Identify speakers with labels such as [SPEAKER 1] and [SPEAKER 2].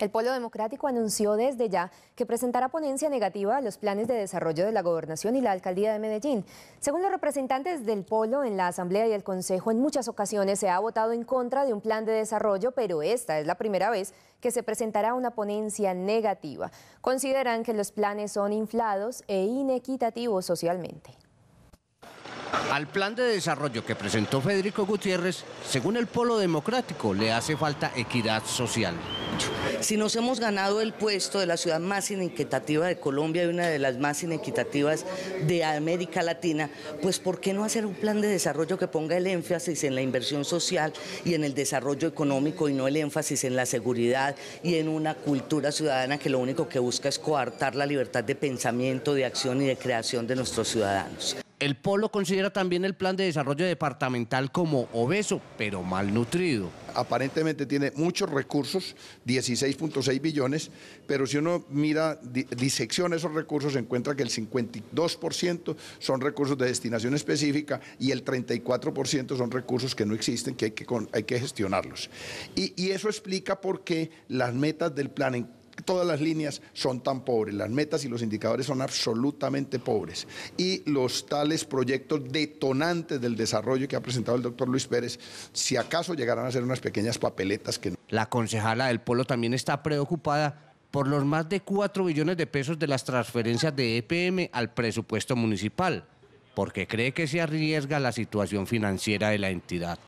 [SPEAKER 1] El Polo Democrático anunció desde ya que presentará ponencia negativa a los planes de desarrollo de la gobernación y la alcaldía de Medellín. Según los representantes del Polo en la Asamblea y el Consejo, en muchas ocasiones se ha votado en contra de un plan de desarrollo, pero esta es la primera vez que se presentará una ponencia negativa. Consideran que los planes son inflados e inequitativos socialmente.
[SPEAKER 2] Al plan de desarrollo que presentó Federico Gutiérrez, según el Polo Democrático, le hace falta equidad social.
[SPEAKER 3] Si nos hemos ganado el puesto de la ciudad más inequitativa de Colombia y una de las más inequitativas de América Latina, pues ¿por qué no hacer un plan de desarrollo que ponga el énfasis en la inversión social y en el desarrollo económico y no el énfasis en la seguridad y en una cultura ciudadana que lo único que busca es coartar la libertad de pensamiento, de acción y de creación de nuestros ciudadanos?
[SPEAKER 2] El Polo considera también el plan de desarrollo departamental como
[SPEAKER 4] obeso, pero malnutrido. Aparentemente tiene muchos recursos, 16.6 billones, pero si uno mira, disecciona esos recursos, se encuentra que el 52% son recursos de destinación específica y el 34% son recursos que no existen, que hay que, gestionarlos. Y, y eso explica por qué las metas del plan en todas las líneas son tan pobres, las metas y los indicadores son absolutamente pobres. Y los tales proyectos detonantes del desarrollo que ha presentado el doctor Luis Pérez, si acaso llegarán a ser unas pequeñas papeletas que no.
[SPEAKER 2] La concejala del Polo también está preocupada por los más de 4 billones de pesos de las transferencias de EPM al presupuesto municipal, porque cree que se arriesga la situación financiera de la entidad.